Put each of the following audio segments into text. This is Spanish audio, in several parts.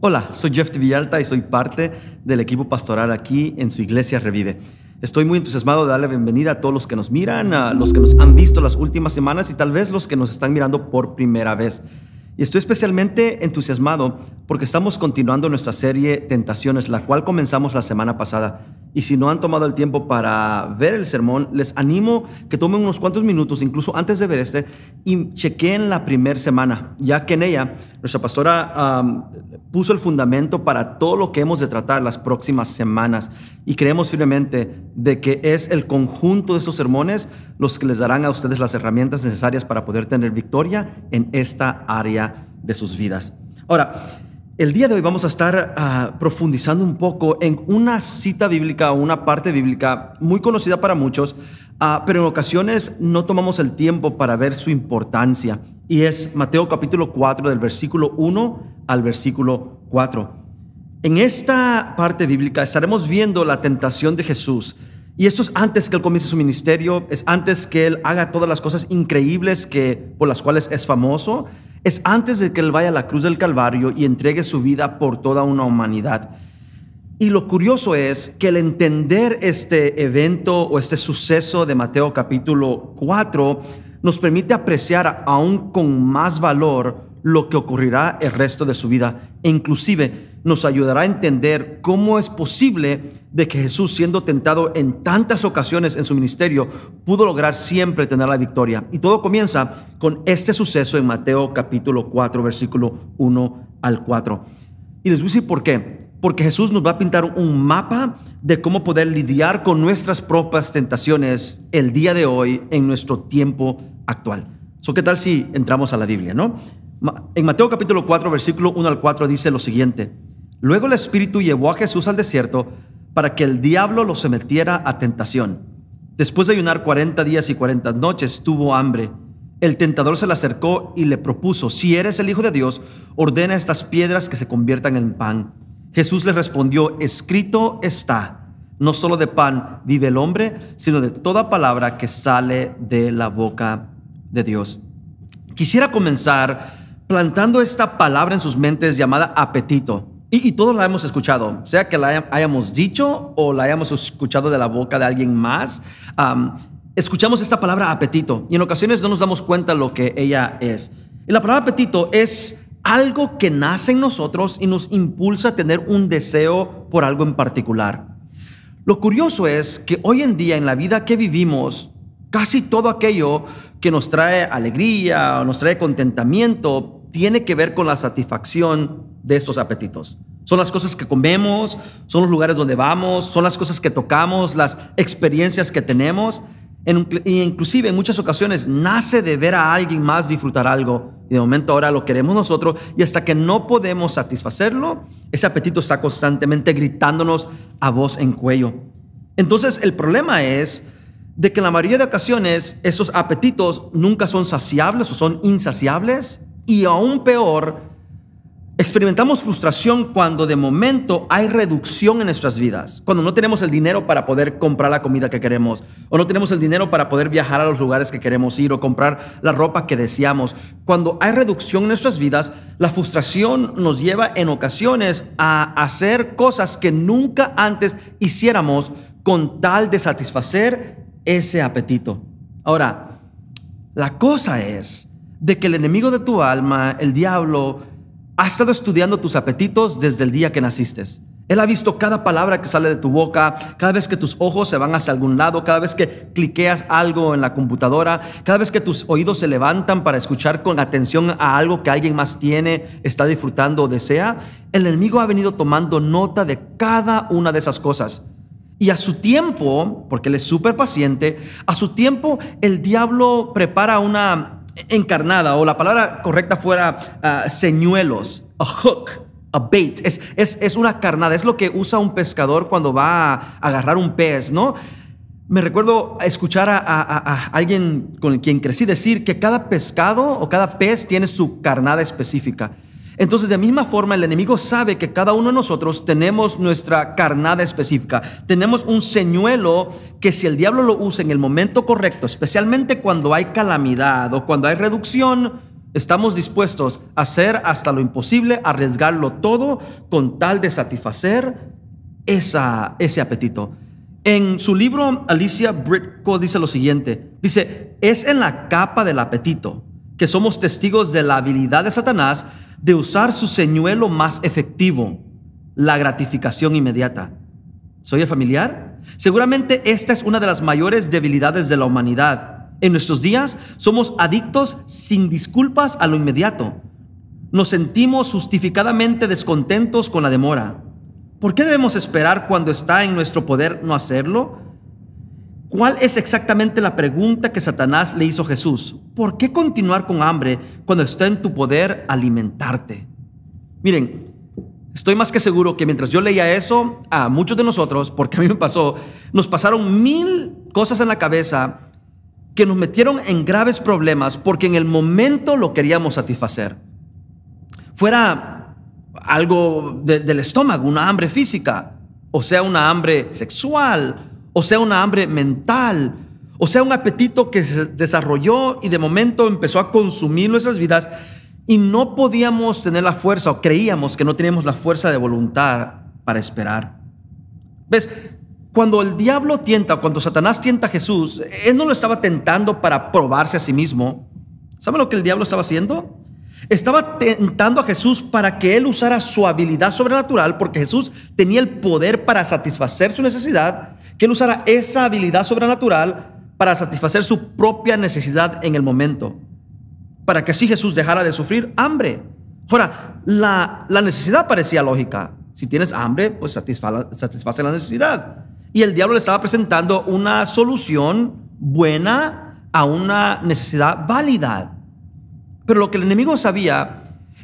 Hola, soy Jeff Villalta y soy parte del equipo pastoral aquí en su iglesia Revive. Estoy muy entusiasmado de darle bienvenida a todos los que nos miran, a los que nos han visto las últimas semanas y tal vez los que nos están mirando por primera vez. Y estoy especialmente entusiasmado porque estamos continuando nuestra serie Tentaciones, la cual comenzamos la semana pasada. Y si no han tomado el tiempo para ver el sermón, les animo que tomen unos cuantos minutos, incluso antes de ver este, y chequeen la primera semana, ya que en ella nuestra pastora puso el fundamento para todo lo que hemos de tratar las próximas semanas. Y creemos firmemente de que es el conjunto de estos sermones los que les darán a ustedes las herramientas necesarias para poder tener victoria en esta área de sus vidas. Ahora, el día de hoy vamos a estar ah, profundizando un poco en una cita bíblica o una parte bíblica muy conocida para muchos, ah, pero en ocasiones no tomamos el tiempo para ver su importancia. Y es Mateo capítulo 4 del versículo 1 al versículo 4. En esta parte bíblica estaremos viendo la tentación de Jesús. Y esto es antes que Él comience su ministerio, es antes que Él haga todas las cosas increíbles que, por las cuales es famoso es antes de que Él vaya a la cruz del Calvario y entregue su vida por toda una humanidad. Y lo curioso es que el entender este evento o este suceso de Mateo capítulo 4 nos permite apreciar aún con más valor lo que ocurrirá el resto de su vida, inclusive nos ayudará a entender cómo es posible de que Jesús, siendo tentado en tantas ocasiones en su ministerio, pudo lograr siempre tener la victoria. Y todo comienza con este suceso en Mateo capítulo 4, versículo 1 al 4. Y les voy a decir por qué. Porque Jesús nos va a pintar un mapa de cómo poder lidiar con nuestras propias tentaciones el día de hoy en nuestro tiempo actual. ¿Qué tal si entramos a la Biblia, no? En Mateo capítulo 4, versículo 1 al 4 dice lo siguiente. Luego el Espíritu llevó a Jesús al desierto para que el diablo lo sometiera a tentación. Después de ayunar 40 días y 40 noches, tuvo hambre. El tentador se le acercó y le propuso, si eres el Hijo de Dios, ordena estas piedras que se conviertan en pan. Jesús le respondió, escrito está, no solo de pan vive el hombre, sino de toda palabra que sale de la boca de Dios. Quisiera comenzar plantando esta palabra en sus mentes llamada apetito. Y, todos la hemos escuchado, sea que la hayamos dicho o la hayamos escuchado de la boca de alguien más. escuchamos esta palabra apetito y en ocasiones no nos damos cuenta lo que ella es. Y la palabra apetito es algo que nace en nosotros y nos impulsa a tener un deseo por algo en particular. Lo curioso es que hoy en día en la vida que vivimos, casi todo aquello que nos trae alegría o nos trae contentamiento tiene que ver con la satisfacción de estos apetitos. Son las cosas que comemos, son los lugares donde vamos, son las cosas que tocamos, las experiencias que tenemos. En, inclusive en muchas ocasiones nace de ver a alguien más disfrutar algo y de momento ahora lo queremos nosotros y hasta que no podemos satisfacerlo, ese apetito está constantemente gritándonos a voz en cuello. Entonces el problema es de que en la mayoría de ocasiones estos apetitos nunca son saciables o son insaciables y aún peor, Experimentamos frustración cuando de momento hay reducción en nuestras vidas, cuando no tenemos el dinero para poder comprar la comida que queremos, o no tenemos el dinero para poder viajar a los lugares que queremos ir, o comprar la ropa que deseamos. Cuando hay reducción en nuestras vidas, la frustración nos lleva en ocasiones a hacer cosas que nunca antes hiciéramos con tal de satisfacer ese apetito. Ahora, la cosa es de que el enemigo de tu alma, el diablo, ha estado estudiando tus apetitos desde el día que naciste. Él ha visto cada palabra que sale de tu boca, cada vez que tus ojos se van hacia algún lado, cada vez que cliqueas algo en la computadora, cada vez que tus oídos se levantan para escuchar con atención a algo que alguien más tiene, está disfrutando o desea. El enemigo ha venido tomando nota de cada una de esas cosas. Y a su tiempo, porque él es súper paciente, a su tiempo el diablo prepara una encarnada o la palabra correcta fuera ah, señuelos, a hook, a bait. Es, una carnada, es lo que usa un pescador cuando va a agarrar un pez, ¿no? Me recuerdo escuchar a, a, alguien con quien crecí decir que cada pescado o cada pez tiene su carnada específica. Entonces, de misma forma, el enemigo sabe que cada uno de nosotros tenemos nuestra carnada específica, tenemos un señuelo que si el diablo lo usa en el momento correcto, especialmente cuando hay calamidad o cuando hay reducción, estamos dispuestos a hacer hasta lo imposible, arriesgarlo todo con tal de satisfacer ese apetito. En su libro, Alicia Britco dice lo siguiente, dice, es en la capa del apetito que somos testigos de la habilidad de Satanás de usar su señuelo más efectivo, la gratificación inmediata. ¿Soy familiar? Seguramente esta es una de las mayores debilidades de la humanidad. En nuestros días somos adictos sin disculpas a lo inmediato. Nos sentimos justificadamente descontentos con la demora. ¿Por qué debemos esperar cuando está en nuestro poder no hacerlo? ¿Cuál es exactamente la pregunta que Satanás le hizo a Jesús? ¿Por qué continuar con hambre cuando está en tu poder alimentarte? Miren, estoy más que seguro que mientras yo leía eso, a muchos de nosotros, porque a mí me pasó, nos pasaron mil cosas en la cabeza que nos metieron en graves problemas porque en el momento lo queríamos satisfacer. Fuera algo del estómago, una hambre física, o sea, una hambre sexual o sea una hambre mental, o sea un apetito que se desarrolló y de momento empezó a consumir nuestras vidas y no podíamos tener la fuerza o creíamos que no teníamos la fuerza de voluntad para esperar. ¿Ves? Cuando el diablo tienta, cuando Satanás tienta a Jesús, él no lo estaba tentando para probarse a sí mismo. ¿Saben lo que el diablo estaba haciendo? Estaba tentando a Jesús para que él usara su habilidad sobrenatural, porque Jesús tenía el poder para satisfacer su necesidad que él usara esa habilidad sobrenatural para satisfacer su propia necesidad en el momento, para que así Jesús dejara de sufrir hambre. Ahora, la, necesidad parecía lógica. Si tienes hambre, pues satisface la necesidad. Y el diablo le estaba presentando una solución buena a una necesidad válida. Pero lo que el enemigo sabía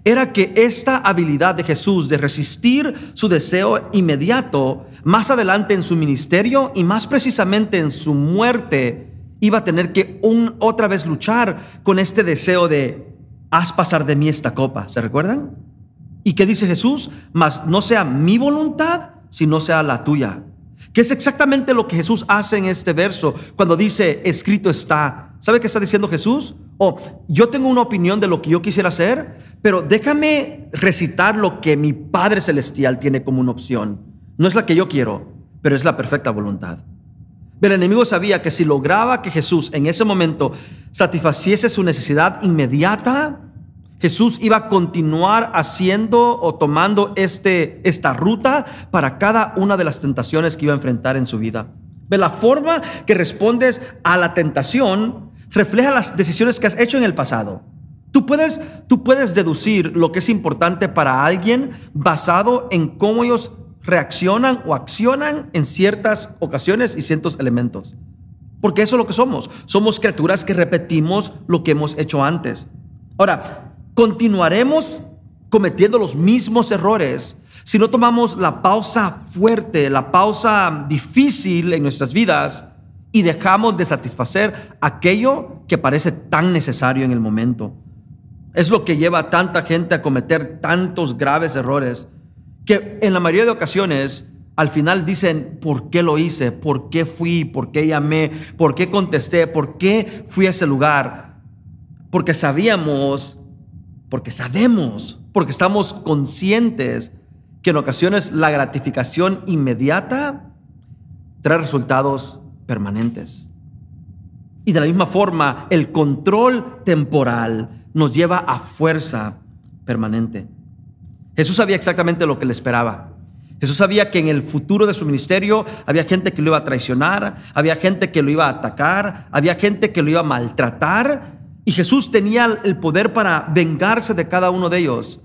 era que esta habilidad de Jesús de resistir su deseo inmediato, más adelante en su ministerio y más precisamente en su muerte, iba a tener que un, otra vez luchar con este deseo de, haz pasar de mí esta copa, ¿se recuerdan? ¿Y qué dice Jesús? Mas no sea mi voluntad, sino sea la tuya. Que es exactamente lo que Jesús hace en este verso cuando dice, escrito está. ¿Sabe qué está diciendo Jesús? o oh, yo tengo una opinión de lo que yo quisiera hacer, pero déjame recitar lo que mi Padre Celestial tiene como una opción. No es la que yo quiero, pero es la perfecta voluntad. El enemigo sabía que si lograba que Jesús en ese momento satisfaciese su necesidad inmediata, Jesús iba a continuar haciendo o tomando este, esta ruta para cada una de las tentaciones que iba a enfrentar en su vida. Ve la forma que respondes a la tentación refleja las decisiones que has hecho en el pasado. Tú puedes, tú puedes deducir lo que es importante para alguien basado en cómo ellos reaccionan o accionan en ciertas ocasiones y ciertos elementos. Porque eso es lo que somos. Somos criaturas que repetimos lo que hemos hecho antes. Ahora, continuaremos cometiendo los mismos errores si no tomamos la pausa fuerte, la pausa difícil en nuestras vidas y dejamos de satisfacer aquello que parece tan necesario en el momento. Es lo que lleva a tanta gente a cometer tantos graves errores que en la mayoría de ocasiones al final dicen, ¿por qué lo hice? ¿Por qué fui? ¿Por qué llamé? ¿Por qué contesté? ¿Por qué fui a ese lugar? Porque sabíamos, porque sabemos, porque estamos conscientes que en ocasiones la gratificación inmediata trae resultados permanentes. Y de la misma forma, el control temporal nos lleva a fuerza permanente. Jesús sabía exactamente lo que le esperaba. Jesús sabía que en el futuro de su ministerio había gente que lo iba a traicionar, había gente que lo iba a atacar, había gente que lo iba a maltratar. Y Jesús tenía el poder para vengarse de cada uno de ellos.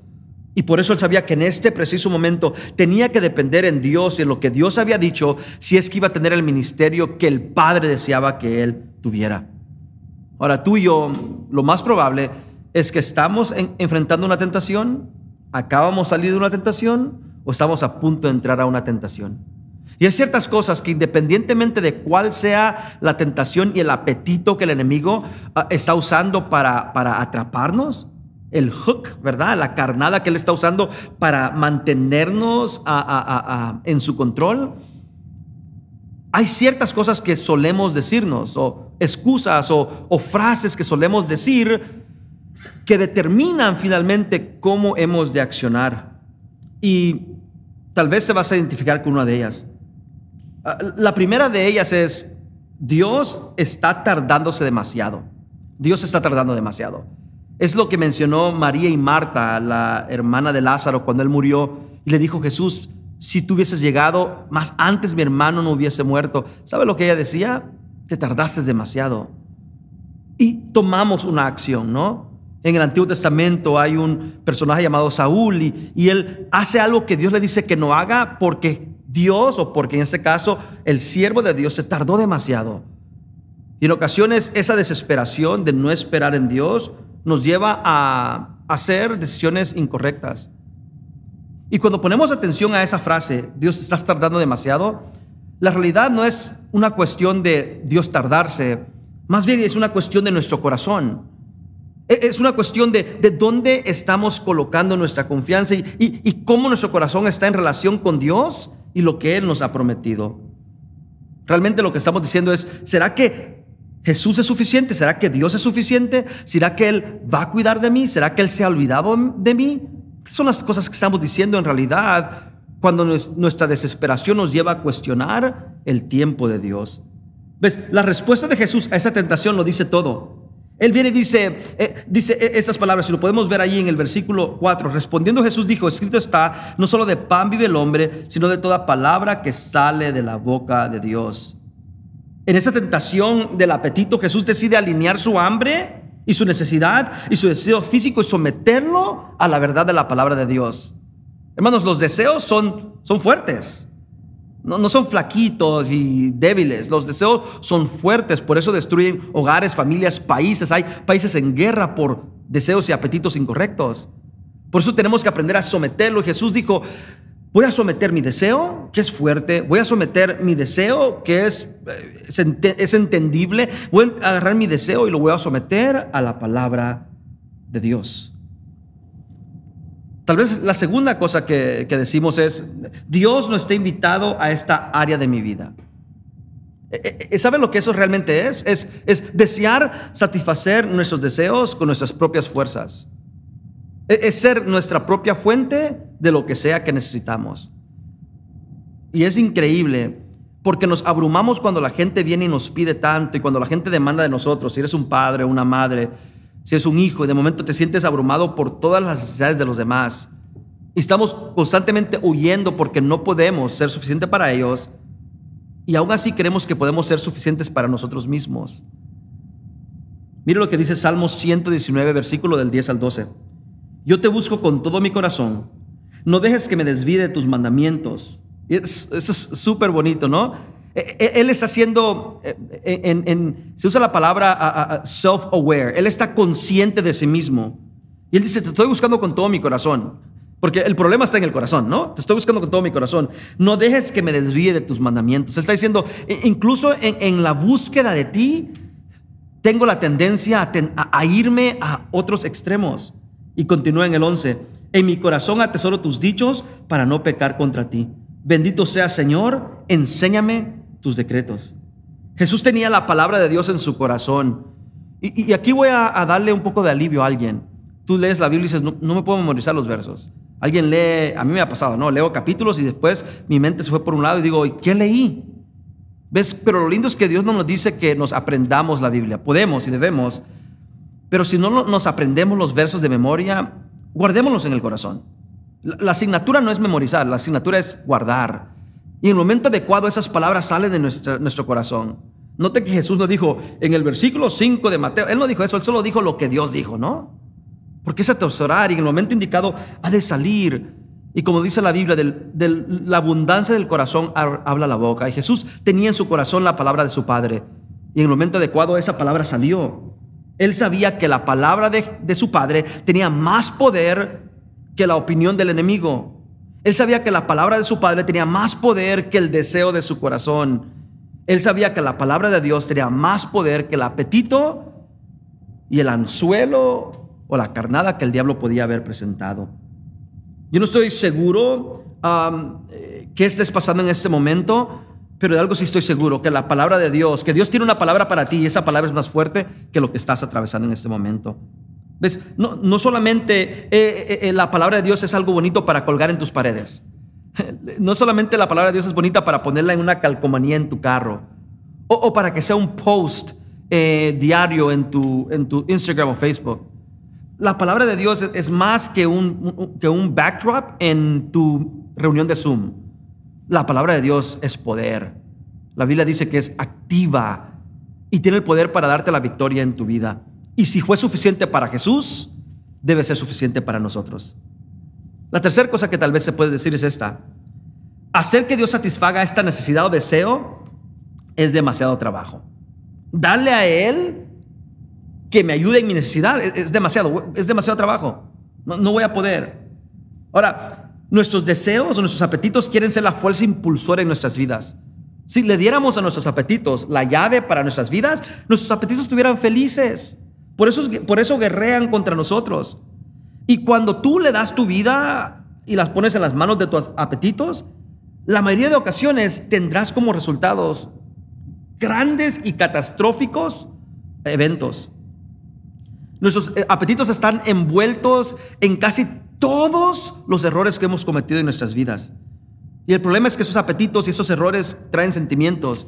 Y por eso él sabía que en este preciso momento tenía que depender en Dios y en lo que Dios había dicho si es que iba a tener el ministerio que el Padre deseaba que él tuviera. Ahora tú y yo, lo más probable es que estamos enfrentando una tentación, acabamos de salir de una tentación o estamos a punto de entrar a una tentación. Y hay ciertas cosas que independientemente de cuál sea la tentación y el apetito que el enemigo ah, está usando para, para atraparnos, el hook, ¿verdad? La carnada que él está usando para mantenernos ah, ah, en su control. Hay ciertas cosas que solemos decirnos, o excusas, o, o frases que solemos decir que determinan finalmente cómo hemos de accionar. Y tal vez te vas a identificar con una de ellas. Ah, la primera de ellas es, Dios está tardándose demasiado. Dios está tardando demasiado. Es lo que mencionó María y Marta, la hermana de Lázaro, cuando él murió y le dijo Jesús, si tú hubieses llegado, más antes mi hermano no hubiese muerto. ¿Sabe lo que ella decía? Te tardaste demasiado. Y tomamos una acción, ¿no? En el Antiguo Testamento hay un personaje llamado Saúl y, él hace algo que Dios le dice que no haga porque Dios, o porque en este caso el siervo de Dios se tardó demasiado. Y en ocasiones esa desesperación de no esperar en Dios nos lleva a hacer decisiones incorrectas. Y cuando ponemos atención a esa frase, Dios está tardando demasiado, la realidad no es una cuestión de Dios tardarse, más bien es una cuestión de nuestro corazón. E, es una cuestión de, dónde estamos colocando nuestra confianza y, y, cómo nuestro corazón está en relación con Dios y lo que Él nos ha prometido. Realmente lo que estamos diciendo es, ¿será que Jesús es suficiente? ¿Será que Dios es suficiente? ¿Será que Él va a cuidar de mí? ¿Será que Él se ha olvidado de mí? son las cosas que estamos diciendo en realidad cuando nuestra desesperación nos lleva a cuestionar el tiempo de Dios? ¿Ves? La respuesta de Jesús a esa tentación lo dice todo. Él viene y dice, eh, dice eh, estas palabras, y lo podemos ver allí en el versículo 4. Respondiendo Jesús dijo, escrito está, no solo de pan vive el hombre, sino de toda palabra que sale de la boca de Dios. En esa tentación del apetito, Jesús decide alinear su hambre y su necesidad y su deseo físico y someterlo a la verdad de la palabra de Dios. Hermanos, los deseos son, son fuertes. No, son flaquitos y débiles. Los deseos son fuertes, por eso destruyen hogares, familias, países. Hay países en guerra por deseos y apetitos incorrectos. Por eso tenemos que aprender a someterlo. Jesús dijo, voy a someter mi deseo, que es fuerte. Voy a someter mi deseo, que es, eh, es entendible. Voy a agarrar mi deseo y lo voy a someter a la palabra de Dios. Tal vez la segunda cosa que, decimos es, Dios no está invitado a esta área de mi vida. E, e, e, ¿Saben lo que eso realmente es? es? Es desear satisfacer nuestros deseos con nuestras propias fuerzas. Es ser nuestra propia fuente de lo que sea que necesitamos. Y es increíble porque nos abrumamos cuando la gente viene y nos pide tanto y cuando la gente demanda de nosotros, si eres un padre, o una madre, si es un hijo y de momento te sientes abrumado por todas las necesidades de los demás y estamos constantemente huyendo porque no podemos ser suficiente para ellos y aún así creemos que podemos ser suficientes para nosotros mismos. Mira lo que dice Salmo 119, versículo del 10 al 12. Yo te busco con todo mi corazón. No dejes que me desvíe de tus mandamientos. Eso es súper bonito, ¿no? Eh, eh, él está haciendo, eh, en, se usa la palabra self-aware, él está consciente de sí mismo. Y él dice, te estoy buscando con todo mi corazón, porque el problema está en el corazón, ¿no? Te estoy buscando con todo mi corazón. No dejes que me desvíe de tus mandamientos. Él está diciendo, incluso en, la búsqueda de ti, tengo la tendencia a, irme a otros extremos. Y continúa en el 11, en mi corazón atesoro tus dichos para no pecar contra ti. Bendito sea Señor, enséñame tus decretos. Jesús tenía la palabra de Dios en su corazón. Y, aquí voy a, darle un poco de alivio a alguien. Tú lees la Biblia y dices, no, me puedo memorizar los versos. Alguien lee, a mí me ha pasado, ¿no? Leo capítulos y después mi mente se fue por un lado y digo, ¿y qué leí? ¿Ves? Pero lo lindo es que Dios no nos dice que nos aprendamos la Biblia. Podemos y debemos. Pero si no nos aprendemos los versos de memoria, guardémoslos en el corazón. La, asignatura no es memorizar, la asignatura es guardar. Y en el momento adecuado esas palabras salen de nuestro nuestro corazón. Note que Jesús no dijo en el versículo 5 de Mateo, Él no dijo eso, Él solo dijo lo que Dios dijo, ¿no? Porque es atesorar y en el momento indicado ha de salir. Y como dice la Biblia, de la abundancia del corazón habla la boca. Y Jesús tenía en su corazón la palabra de su Padre. Y en el momento adecuado esa palabra salió. Él sabía que la palabra de, de su padre tenía más poder que la opinión del enemigo. Él sabía que la palabra de su padre tenía más poder que el deseo de su corazón. Él sabía que la palabra de Dios tenía más poder que el apetito y el anzuelo o la carnada que el diablo podía haber presentado. Yo no estoy seguro que eh, qué estés pasando en este momento, pero de algo sí estoy seguro, que la palabra de Dios, que Dios tiene una palabra para ti y esa palabra es más fuerte que lo que estás atravesando en este momento. ¿Ves? No, solamente eh, eh, eh, la palabra de Dios es algo bonito para colgar en tus paredes. No solamente la palabra de Dios es bonita para ponerla en una calcomanía en tu carro. O, para que sea un post diario en tu, en tu Instagram o Facebook. La palabra de Dios es, más que un, que un backdrop en tu reunión de Zoom. La palabra de Dios es poder. La Biblia dice que es activa y tiene el poder para darte la victoria en tu vida. Y si fue suficiente para Jesús, debe ser suficiente para nosotros. La tercera cosa que tal vez se puede decir es esta. Hacer que Dios satisfaga esta necesidad o deseo es demasiado trabajo. Darle a Él que me ayude en mi necesidad es, demasiado, es demasiado trabajo. No, no voy a poder. Ahora, nuestros deseos o nuestros apetitos quieren ser la fuerza impulsora en nuestras vidas. Si le diéramos a nuestros apetitos la llave para nuestras vidas, nuestros apetitos estuvieran felices. Por eso, por eso guerrean contra nosotros. Y cuando tú le das tu vida y las pones en las manos de tus apetitos, la mayoría de ocasiones tendrás como resultados grandes y catastróficos eventos. Nuestros eh, apetitos están envueltos en casi todos los errores que hemos cometido en nuestras vidas. Y el problema es que esos apetitos y esos errores traen sentimientos.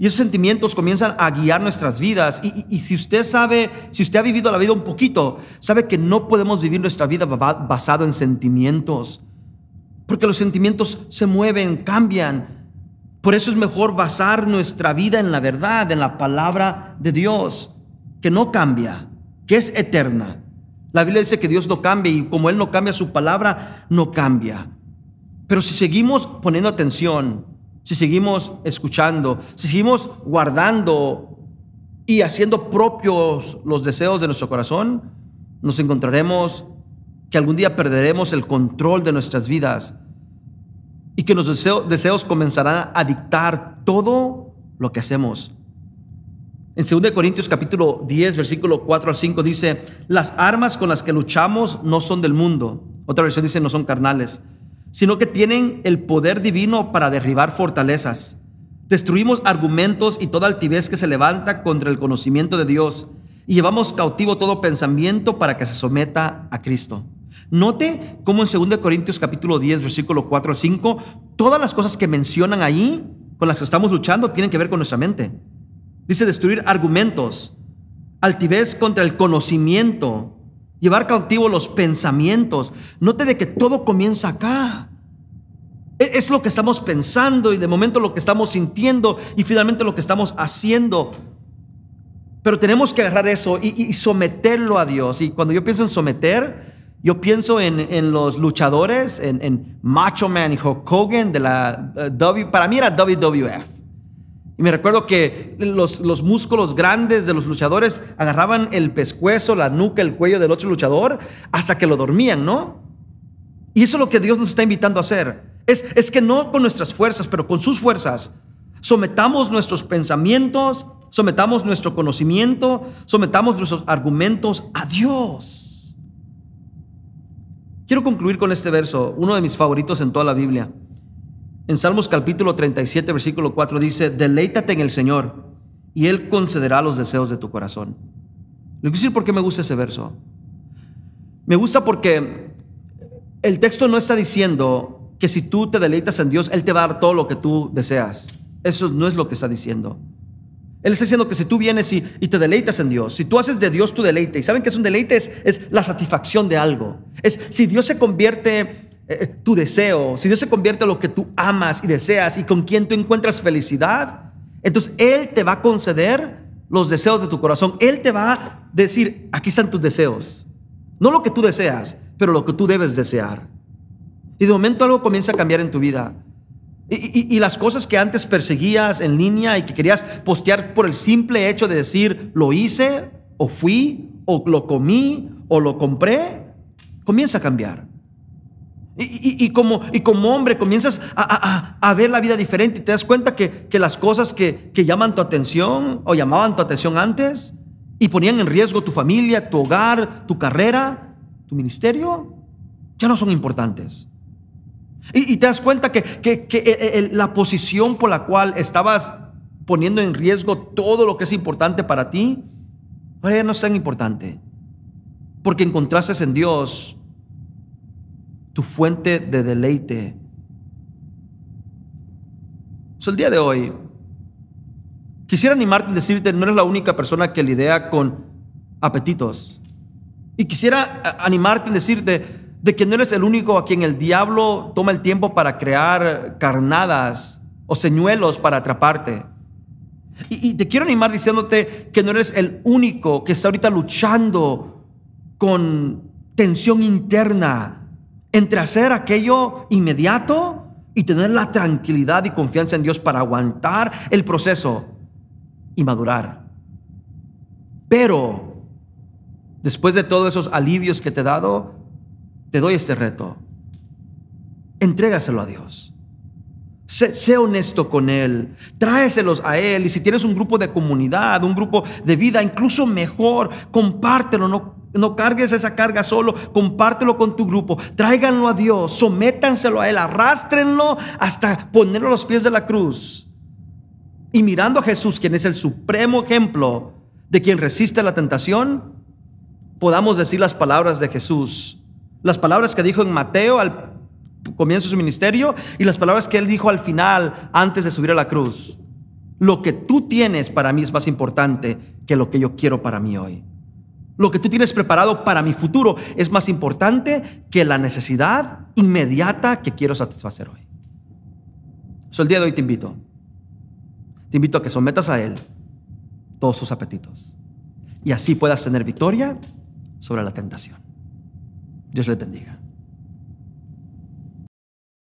Y esos sentimientos comienzan a guiar nuestras vidas. Y, si usted sabe, si usted ha vivido la vida un poquito, sabe que no podemos vivir nuestra vida basado en sentimientos. Porque los sentimientos se mueven, cambian. Por eso es mejor basar nuestra vida en la verdad, en la palabra de Dios, que no cambia, que es eterna. La Biblia dice que Dios no cambia y como Él no cambia, su palabra no cambia. Pero si seguimos poniendo atención, si seguimos escuchando, si seguimos guardando y haciendo propios los deseos de nuestro corazón, nos encontraremos que algún día perderemos el control de nuestras vidas y que los deseos comenzarán a dictar todo lo que hacemos. En 2 Corintios capítulo 10, versículo 4 al 5 dice, las armas con las que luchamos no son del mundo. Otra versión dice, no son carnales sino que tienen el poder divino para derribar fortalezas. Destruimos argumentos y toda altivez que se levanta contra el conocimiento de Dios y llevamos cautivo todo pensamiento para que se someta a Cristo. Note cómo en 2 Corintios capítulo 10, versículo 4 al 5, todas las cosas que mencionan ahí, con las que estamos luchando, tienen que ver con nuestra mente. Dice destruir argumentos, altivez contra el conocimiento llevar cautivo los pensamientos. Note de que todo comienza acá. E, es lo que estamos pensando y de momento lo que estamos sintiendo y finalmente lo que estamos haciendo. Pero tenemos que agarrar eso y, someterlo a Dios. Y cuando yo pienso en someter, yo pienso en, en los luchadores, en, en, Macho Man y Hulk Hogan de la uh, Para mí era WWF. Y me recuerdo que los, músculos grandes de los luchadores agarraban el pescuezo, la nuca, el cuello del otro luchador hasta que lo dormían, ¿no? Y eso es lo que Dios nos está invitando a hacer. Es, es que no con nuestras fuerzas, pero con sus fuerzas. Sometamos nuestros pensamientos, sometamos nuestro conocimiento, sometamos nuestros argumentos a Dios. Quiero concluir con este verso, uno de mis favoritos en toda la Biblia. En Salmos capítulo 37, versículo 4 dice, deleítate en el Señor y Él concederá los deseos de tu corazón. ¿Lo quiero decir por qué me gusta ese verso. Me gusta porque el texto no está diciendo que si tú te deleitas en Dios, Él te va a dar todo lo que tú deseas. Eso no es lo que está diciendo. Él está diciendo que si tú vienes y, te deleitas en Dios, si tú haces de Dios tu deleite, y saben que es un deleite, es la satisfacción de algo. Es si Dios se convierte eh, eh, tu deseo, si Dios se convierte en lo que tú amas y deseas y con quien tú encuentras felicidad, entonces Él te va a conceder los deseos de tu corazón. Él te va a decir, aquí están tus deseos. No lo que tú deseas, pero lo que tú debes desear. Y de momento algo comienza a cambiar en tu vida. y, las cosas que antes perseguías en línea y que querías postear por el simple hecho de decir, lo hice, o fui, o lo comí, o lo compré, comienza a cambiar. Y, como, hombre comienzas a, ver la vida diferente y te das cuenta que, las cosas que, llaman tu atención o llamaban tu atención antes y ponían en riesgo tu familia, tu hogar, tu carrera, tu ministerio, ya no son importantes. Y, te das cuenta que, que, eh, eh, la posición por la cual estabas poniendo en riesgo todo lo que es importante para ti, ahora ya no es tan importante. Porque encontraste en Dios tu fuente de deleite. es el día de hoy, quisiera animarte a decirte, no eres la única persona que lidia con apetitos. Y quisiera animarte en decirte de que no eres el único a quien el diablo toma el tiempo para crear carnadas o señuelos para atraparte. Y, y, te quiero animar diciéndote que no eres el único que está ahorita luchando con tensión interna, entre hacer aquello inmediato y tener la tranquilidad y confianza en Dios para aguantar el proceso y madurar. Pero, después de todos esos alivios que te he dado, te doy este reto. Entrégaselo a Dios. Sé, honesto con Él. Tráeselos a Él. Y si tienes un grupo de comunidad, un grupo de vida, incluso mejor, compártelo. No, no cargues esa carga solo, compártelo con tu grupo, tráiganlo a Dios, sométanselo a Él, arrástrenlo hasta ponerlo a los pies de la cruz. Y mirando a Jesús, quien es el supremo ejemplo de quien resiste la tentación, podamos decir las palabras de Jesús, las palabras que dijo en Mateo al comienzo de su ministerio y las palabras que Él dijo al final antes de subir a la cruz. Lo que tú tienes para mí es más importante que lo que yo quiero para mí hoy. Lo que tú tienes preparado para mi futuro es más importante que la necesidad inmediata que quiero satisfacer hoy. Eso el día de hoy te invito. Te invito a que sometas a Él todos sus apetitos. Y así puedas tener victoria sobre la tentación. Dios les bendiga.